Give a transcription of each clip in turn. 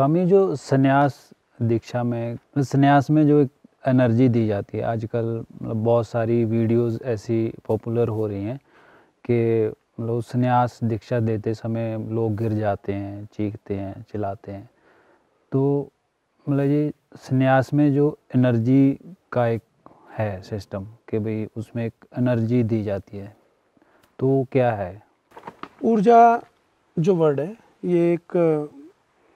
स्वामी जो सन्यास दीक्षा में सन्यास में जो एक एनर्जी दी जाती है आजकल मतलब बहुत सारी वीडियोस ऐसी पॉपुलर हो रही हैं कि मतलब सन्यास दीक्षा देते समय लोग गिर जाते हैं चीखते हैं चिल्लाते हैं तो मतलब ये सन्यास में जो एनर्जी का एक है सिस्टम कि भाई उसमें एक एनर्जी दी जाती है तो क्या है ऊर्जा जो वर्ड है ये एक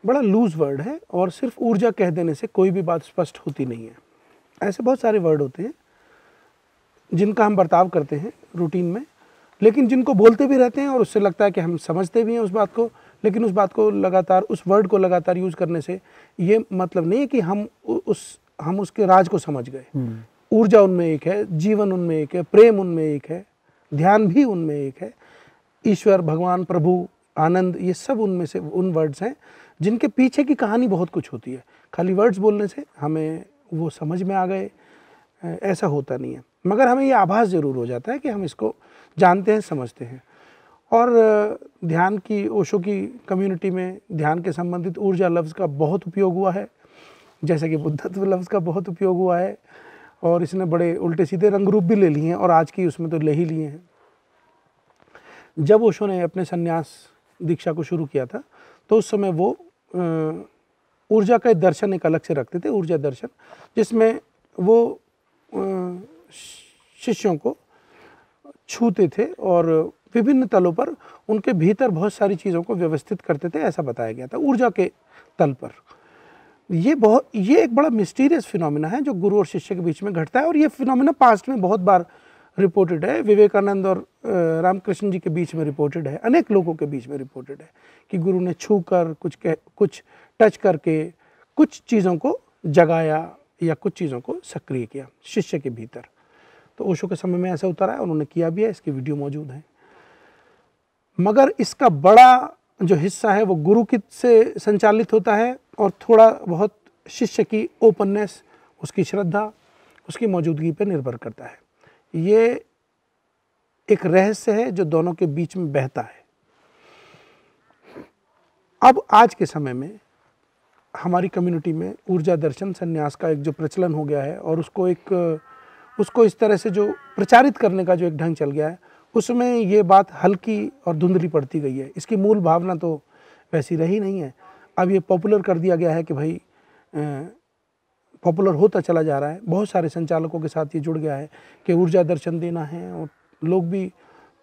बड़ा लूज़ वर्ड है और सिर्फ ऊर्जा कह देने से कोई भी बात स्पष्ट होती नहीं है ऐसे बहुत सारे वर्ड होते हैं जिनका हम बर्ताव करते हैं रूटीन में लेकिन जिनको बोलते भी रहते हैं और उससे लगता है कि हम समझते भी हैं उस बात को लेकिन उस बात को लगातार उस वर्ड को लगातार यूज़ करने से ये मतलब नहीं है कि हम उस हम उसके राज को समझ गए हम्म। ऊर्जा उनमें एक है जीवन उनमें एक है प्रेम उनमें एक है ध्यान भी उनमें एक है ईश्वर भगवान प्रभु आनंद ये सब उनमें से उन वर्ड्स हैं जिनके पीछे की कहानी बहुत कुछ होती है खाली वर्ड्स बोलने से हमें वो समझ में आ गए ऐसा होता नहीं है मगर हमें ये आभास ज़रूर हो जाता है कि हम इसको जानते हैं समझते हैं और ध्यान की ओशो की कम्युनिटी में ध्यान के संबंधित ऊर्जा लफ्ज़ का बहुत उपयोग हुआ है जैसे कि बुद्धत्व लफ्ज़ का बहुत उपयोग हुआ है और इसने बड़े उल्टे सीधे रंग रूप भी ले लिए हैं और आज की उसमें तो ले ही लिए हैं जब ओशो ने अपने संन्यास दीक्षा को शुरू किया था तो उस समय वो ऊर्जा का दर्शन एक अलग से रखते थे ऊर्जा दर्शन जिसमें वो शिष्यों को छूते थे और विभिन्न तलों पर उनके भीतर बहुत सारी चीज़ों को व्यवस्थित करते थे ऐसा बताया गया था ऊर्जा के तल पर ये बहुत ये एक बड़ा मिस्टीरियस फिनोमिना है जो गुरु और शिष्य के बीच में घटता है और ये फिनोमिना पास्ट में बहुत बार रिपोर्टेड है विवेकानंद और रामकृष्ण जी के बीच में रिपोर्टेड है अनेक लोगों के बीच में रिपोर्टेड है कि गुरु ने छू कर कुछ कह कुछ टच करके कुछ चीज़ों को जगाया या कुछ चीज़ों को सक्रिय किया शिष्य के भीतर तो ओशो के समय में ऐसा उतर है उन्होंने किया भी है इसकी वीडियो मौजूद है मगर इसका बड़ा जो हिस्सा है वो गुरु की से संचालित होता है और थोड़ा बहुत शिष्य की ओपननेस उसकी श्रद्धा उसकी मौजूदगी पर निर्भर करता है ये एक रहस्य है जो दोनों के बीच में बहता है अब आज के समय में हमारी कम्युनिटी में ऊर्जा दर्शन संन्यास का एक जो प्रचलन हो गया है और उसको एक उसको इस तरह से जो प्रचारित करने का जो एक ढंग चल गया है उसमें ये बात हल्की और धुंधली पड़ती गई है इसकी मूल भावना तो वैसी रही नहीं है अब ये पॉपुलर कर दिया गया है कि भाई पॉपुलर होता चला जा रहा है बहुत सारे संचालकों के साथ ये जुड़ गया है कि ऊर्जा दर्शन देना है और लोग भी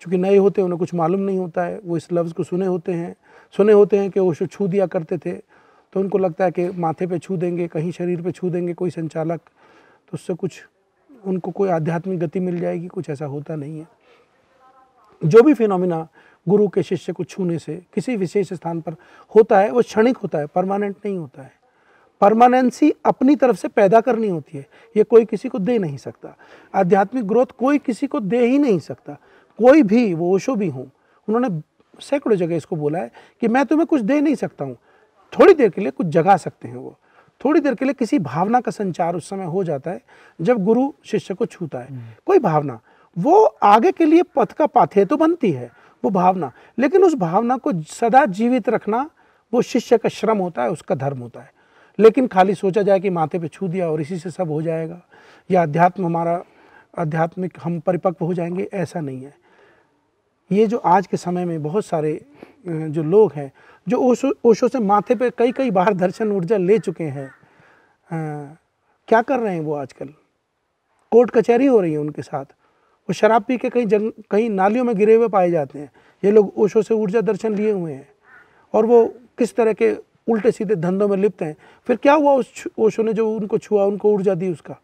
चूँकि नए होते हैं उन्हें कुछ मालूम नहीं होता है वो इस लफ्ज़ को सुने होते हैं सुने होते हैं कि वो उसे छू दिया करते थे तो उनको लगता है कि माथे पे छू देंगे कहीं शरीर पे छू देंगे कोई संचालक तो उससे कुछ उनको कोई आध्यात्मिक गति मिल जाएगी कुछ ऐसा होता नहीं है जो भी फिनोमिना गुरु के शिष्य को छूने से किसी विशेष स्थान पर होता है वो क्षणिक होता है परमानेंट नहीं होता है परमानेंसी अपनी तरफ से पैदा करनी होती है ये कोई किसी को दे नहीं सकता आध्यात्मिक ग्रोथ कोई किसी को दे ही नहीं सकता कोई भी वो ओशो भी हों उन्होंने सैकड़ों जगह इसको बोला है कि मैं तुम्हें कुछ दे नहीं सकता हूँ थोड़ी देर के लिए कुछ जगा सकते हैं वो थोड़ी देर के लिए किसी भावना का संचार उस समय हो जाता है जब गुरु शिष्य को छूता है हम्म। कोई भावना वो आगे के लिए पथ का पाथे तो बनती है वो भावना लेकिन उस भावना को सदा जीवित रखना वो शिष्य का श्रम होता है उसका धर्म होता है लेकिन खाली सोचा जाए कि माथे पे छू दिया और इसी से सब हो जाएगा या अध्यात्म हमारा आध्यात्मिक हम परिपक्व हो जाएंगे ऐसा नहीं है ये जो आज के समय में बहुत सारे जो लोग हैं जो ओशो ओशो से माथे पे कई कई बार दर्शन ऊर्जा ले चुके हैं क्या कर रहे हैं वो आजकल कोर्ट कचहरी हो रही है उनके साथ वो शराब पी के कहीं जंग कहीं नालियों में गिरे हुए पाए जाते हैं ये लोग ओशो से ऊर्जा दर्शन लिए हुए हैं और वो किस तरह के उल्टे सीधे धंधों में लिप्त हैं फिर क्या हुआ उस ओशो ने जो उनको छुआ उनको ऊर्जा दी उसका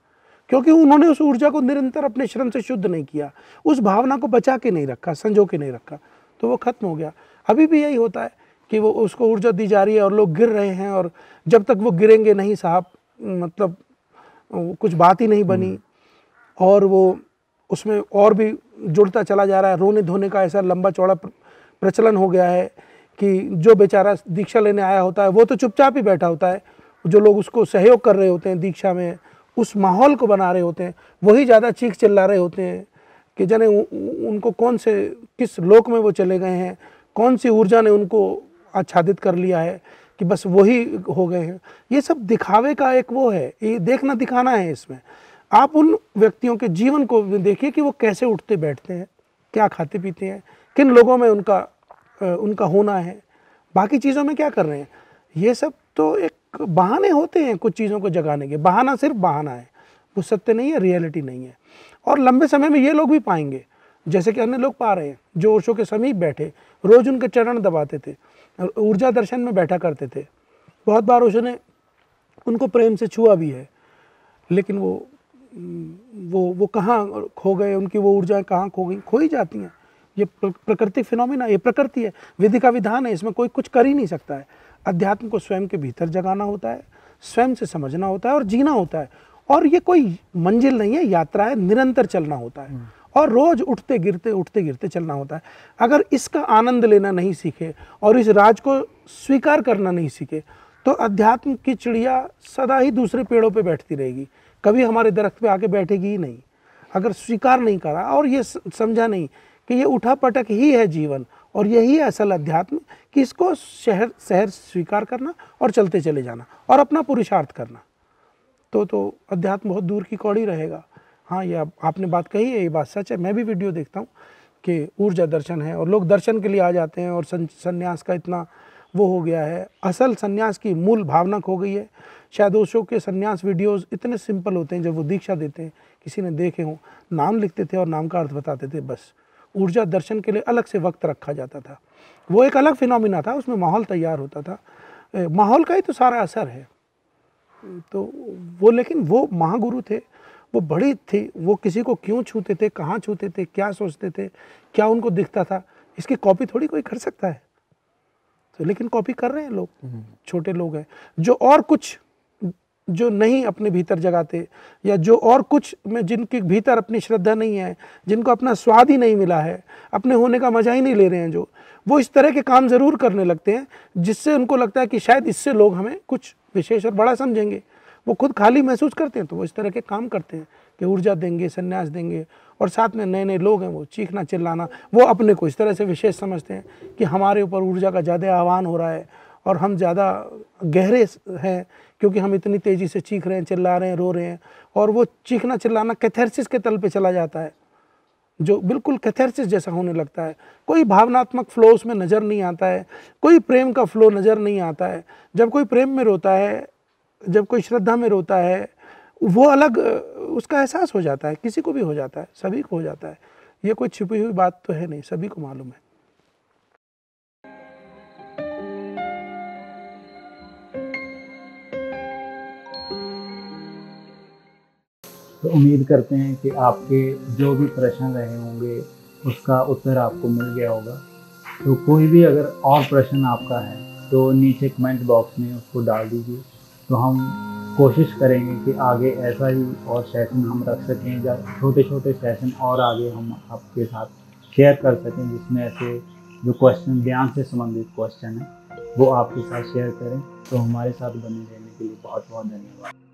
क्योंकि उन्होंने उस ऊर्जा को निरंतर अपने श्रम से शुद्ध नहीं किया उस भावना को बचा के नहीं रखा संजो के नहीं रखा तो वो खत्म हो गया अभी भी यही होता है कि वो उसको ऊर्जा दी जा रही है और लोग गिर रहे हैं और जब तक वो गिरेंगे नहीं साहब मतलब कुछ बात ही नहीं बनी हम्म। और वो उसमें और भी जुड़ता चला जा रहा है रोने धोने का ऐसा लंबा चौड़ा प्रचलन हो गया है कि जो बेचारा दीक्षा लेने आया होता है वो तो चुपचाप ही बैठा होता है जो लोग उसको सहयोग कर रहे होते हैं दीक्षा में उस माहौल को बना रहे होते हैं वही ज़्यादा चीख चिल्ला रहे होते हैं कि जाने उनको कौन से किस लोक में वो चले गए हैं कौन सी ऊर्जा ने उनको आच्छादित कर लिया है कि बस वही हो गए हैं ये सब दिखावे का एक वो है ये देखना दिखाना है इसमें आप उन व्यक्तियों के जीवन को देखिए कि वो कैसे उठते बैठते हैं क्या खाते पीते हैं किन लोगों में उनका उनका होना है बाकी चीज़ों में क्या कर रहे हैं ये सब तो एक बहाने होते हैं कुछ चीज़ों को जगाने के बहाना सिर्फ बहाना है वो सत्य नहीं है रियलिटी नहीं है और लंबे समय में ये लोग भी पाएंगे जैसे कि अन्य लोग पा रहे हैं जो ओशो के समीप बैठे रोज़ उनके चरण दबाते थे ऊर्जा दर्शन में बैठा करते थे बहुत बार ओशो ने उनको प्रेम से छुआ भी है लेकिन वो वो वो कहाँ खो गए उनकी वो ऊर्जाएं कहाँ खो गई खो ही जाती हैं ये प्रकृतिक फिनोमिना ये प्रकृति है विधि का विधान है इसमें कोई कुछ कर ही नहीं सकता है अध्यात्म को स्वयं के भीतर जगाना होता है स्वयं से समझना होता है और जीना होता है और ये कोई मंजिल नहीं है यात्रा है निरंतर चलना होता है हम्म। और रोज उठते गिरते उठते गिरते चलना होता है अगर इसका आनंद लेना नहीं सीखे और इस राज को स्वीकार करना नहीं सीखे तो अध्यात्म की चिड़िया सदा ही दूसरे पेड़ों पे बैठती रहेगी कभी हमारे दरख्त पे आके बैठेगी ही नहीं अगर स्वीकार नहीं करा और ये समझा नहीं कि ये उठा पटक ही है जीवन और यही असल अध्यात्म कि इसको शहर शहर स्वीकार करना और चलते चले जाना और अपना पुरुषार्थ करना तो तो अध्यात्म बहुत दूर की कौड़ी रहेगा हाँ ये आप, आपने बात कही है ये बात सच है मैं भी वीडियो देखता हूँ कि ऊर्जा दर्शन है और लोग दर्शन के लिए आ जाते हैं और संन्यास का इतना वो हो गया है असल संन्यास की मूल भावना खो गई है शायद ओशो के संन्यास वीडियोस इतने सिंपल होते हैं जब वो दीक्षा देते हैं किसी ने देखे हों नाम लिखते थे और नाम का अर्थ बताते थे बस ऊर्जा दर्शन के लिए अलग से वक्त रखा जाता था वो एक अलग फिनोमिना था उसमें माहौल तैयार होता था माहौल का ही तो सारा असर है तो वो लेकिन वो महागुरु थे वो बड़ी थी वो किसी को क्यों छूते थे कहाँ छूते थे क्या सोचते थे क्या उनको दिखता था इसकी कॉपी थोड़ी कोई कर सकता है तो लेकिन कॉपी कर रहे हैं लोग हम्म। छोटे लोग हैं जो और कुछ जो नहीं अपने भीतर जगाते या जो और कुछ में जिनके भीतर अपनी श्रद्धा नहीं है जिनको अपना स्वाद ही नहीं मिला है अपने होने का मज़ा ही नहीं ले रहे हैं जो वो इस तरह के काम ज़रूर करने लगते हैं जिससे उनको लगता है कि शायद इससे लोग हमें कुछ विशेष और बड़ा समझेंगे वो खुद खाली महसूस करते हैं तो वो इस तरह के काम करते हैं कि ऊर्जा देंगे संन्यास देंगे और साथ में नए नए लोग हैं वो चीखना चिल्लाना वो अपने को इस तरह से विशेष समझते हैं कि हमारे ऊपर ऊर्जा का ज़्यादा आह्वान हो रहा है और हम ज़्यादा गहरे हैं क्योंकि हम इतनी तेज़ी से चीख रहे हैं चिल्ला रहे हैं रो रहे हैं और वो चीखना चिल्लाना कैथेरसिस के तल पे चला जाता है जो बिल्कुल कैथेरसिस जैसा होने लगता है कोई भावनात्मक फ्लो उसमें नज़र नहीं आता है कोई प्रेम का फ्लो नज़र नहीं आता है जब कोई प्रेम में रोता है जब कोई श्रद्धा में रोता है वो अलग उसका एहसास हो जाता है किसी को भी हो जाता है सभी को हो जाता है ये कोई छिपी हुई बात तो है नहीं सभी को मालूम है तो उम्मीद करते हैं कि आपके जो भी प्रश्न रहे होंगे उसका उत्तर आपको मिल गया होगा तो कोई भी अगर और प्रश्न आपका है तो नीचे कमेंट बॉक्स में उसको डाल दीजिए तो हम कोशिश करेंगे कि आगे ऐसा ही और सेशन हम रख सकें या छोटे छोटे सेशन और आगे हम आपके साथ शेयर कर सकें जिसमें ऐसे जो क्वेश्चन ज्ञान से संबंधित क्वेश्चन है वो आपके साथ शेयर करें तो हमारे साथ बने रहने के लिए बहुत बहुत धन्यवाद